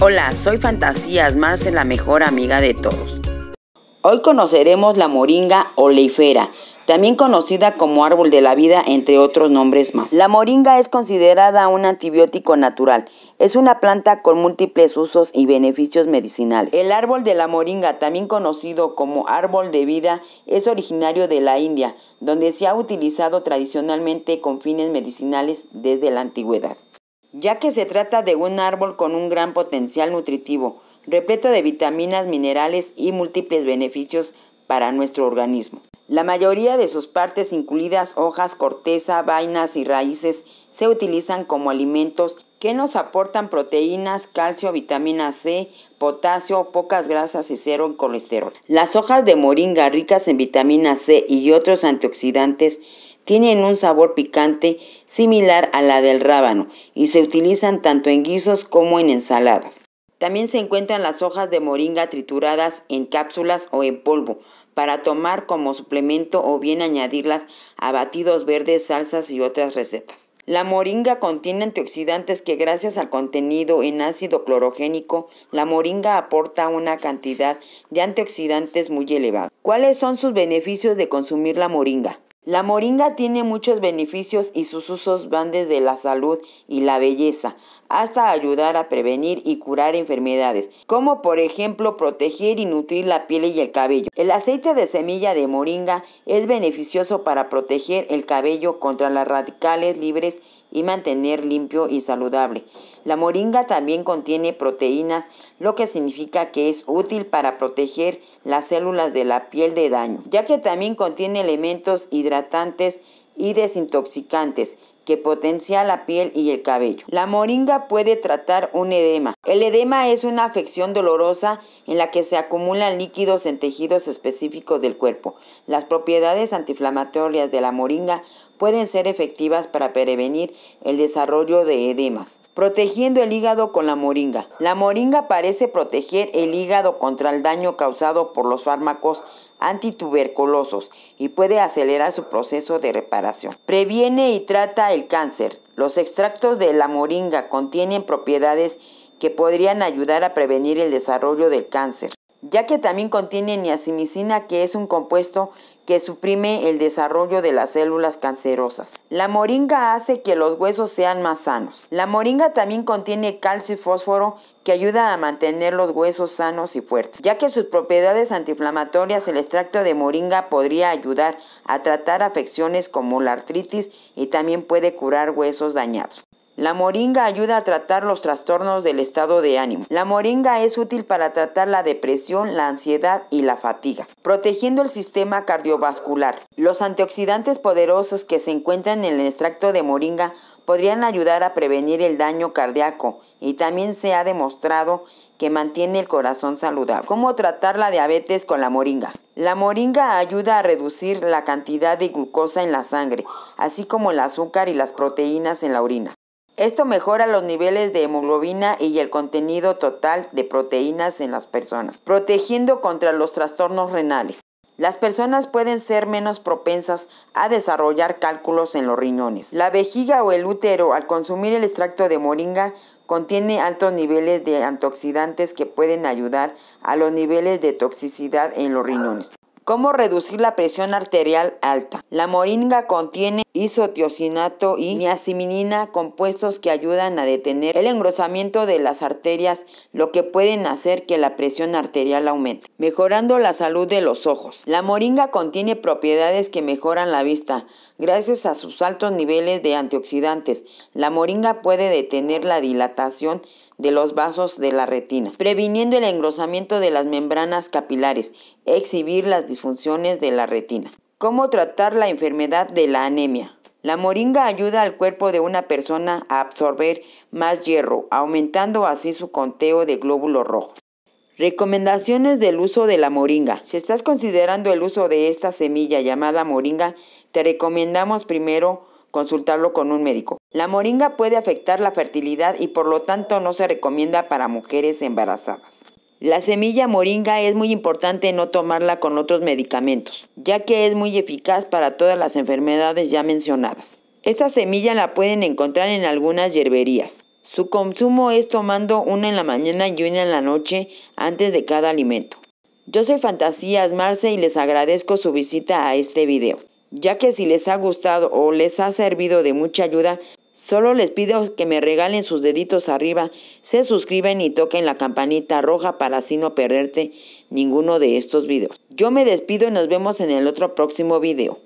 Hola, soy Fantasías Marce, la mejor amiga de todos. Hoy conoceremos la moringa oleifera, también conocida como árbol de la vida, entre otros nombres más. La moringa es considerada un antibiótico natural. Es una planta con múltiples usos y beneficios medicinales. El árbol de la moringa, también conocido como árbol de vida, es originario de la India, donde se ha utilizado tradicionalmente con fines medicinales desde la antigüedad ya que se trata de un árbol con un gran potencial nutritivo, repleto de vitaminas, minerales y múltiples beneficios para nuestro organismo. La mayoría de sus partes, incluidas hojas, corteza, vainas y raíces, se utilizan como alimentos que nos aportan proteínas, calcio, vitamina C, potasio, pocas grasas y cero colesterol. Las hojas de moringa ricas en vitamina C y otros antioxidantes tienen un sabor picante similar a la del rábano y se utilizan tanto en guisos como en ensaladas. También se encuentran las hojas de moringa trituradas en cápsulas o en polvo para tomar como suplemento o bien añadirlas a batidos verdes, salsas y otras recetas. La moringa contiene antioxidantes que gracias al contenido en ácido clorogénico, la moringa aporta una cantidad de antioxidantes muy elevada. ¿Cuáles son sus beneficios de consumir la moringa? La moringa tiene muchos beneficios y sus usos van desde la salud y la belleza hasta ayudar a prevenir y curar enfermedades, como por ejemplo proteger y nutrir la piel y el cabello. El aceite de semilla de moringa es beneficioso para proteger el cabello contra las radicales libres y mantener limpio y saludable. La moringa también contiene proteínas, lo que significa que es útil para proteger las células de la piel de daño, ya que también contiene elementos hidratantes y desintoxicantes que potencia la piel y el cabello. La moringa puede tratar un edema. El edema es una afección dolorosa en la que se acumulan líquidos en tejidos específicos del cuerpo. Las propiedades antiinflamatorias de la moringa pueden ser efectivas para prevenir el desarrollo de edemas. Protegiendo el hígado con la moringa. La moringa parece proteger el hígado contra el daño causado por los fármacos antituberculosos y puede acelerar su proceso de reparación. Previene y trata el cáncer. Los extractos de la moringa contienen propiedades que podrían ayudar a prevenir el desarrollo del cáncer ya que también contiene niacimicina, que es un compuesto que suprime el desarrollo de las células cancerosas. La moringa hace que los huesos sean más sanos. La moringa también contiene calcio y fósforo que ayuda a mantener los huesos sanos y fuertes. Ya que sus propiedades antiinflamatorias, el extracto de moringa podría ayudar a tratar afecciones como la artritis y también puede curar huesos dañados. La moringa ayuda a tratar los trastornos del estado de ánimo. La moringa es útil para tratar la depresión, la ansiedad y la fatiga, protegiendo el sistema cardiovascular. Los antioxidantes poderosos que se encuentran en el extracto de moringa podrían ayudar a prevenir el daño cardíaco y también se ha demostrado que mantiene el corazón saludable. ¿Cómo tratar la diabetes con la moringa? La moringa ayuda a reducir la cantidad de glucosa en la sangre, así como el azúcar y las proteínas en la orina. Esto mejora los niveles de hemoglobina y el contenido total de proteínas en las personas, protegiendo contra los trastornos renales. Las personas pueden ser menos propensas a desarrollar cálculos en los riñones. La vejiga o el útero, al consumir el extracto de moringa, contiene altos niveles de antioxidantes que pueden ayudar a los niveles de toxicidad en los riñones. ¿Cómo reducir la presión arterial alta? La moringa contiene isotiocinato y niacinamina, compuestos que ayudan a detener el engrosamiento de las arterias, lo que pueden hacer que la presión arterial aumente, mejorando la salud de los ojos. La moringa contiene propiedades que mejoran la vista. Gracias a sus altos niveles de antioxidantes, la moringa puede detener la dilatación de los vasos de la retina, previniendo el engrosamiento de las membranas capilares, exhibir las disfunciones de la retina. ¿Cómo tratar la enfermedad de la anemia? La moringa ayuda al cuerpo de una persona a absorber más hierro, aumentando así su conteo de glóbulos rojos. Recomendaciones del uso de la moringa. Si estás considerando el uso de esta semilla llamada moringa, te recomendamos primero consultarlo con un médico. La moringa puede afectar la fertilidad y por lo tanto no se recomienda para mujeres embarazadas. La semilla moringa es muy importante no tomarla con otros medicamentos, ya que es muy eficaz para todas las enfermedades ya mencionadas. Esta semilla la pueden encontrar en algunas yerberías. Su consumo es tomando una en la mañana y una en la noche antes de cada alimento. Yo soy Fantasías Marce y les agradezco su visita a este video ya que si les ha gustado o les ha servido de mucha ayuda, solo les pido que me regalen sus deditos arriba, se suscriben y toquen la campanita roja para así no perderte ninguno de estos videos. Yo me despido y nos vemos en el otro próximo video.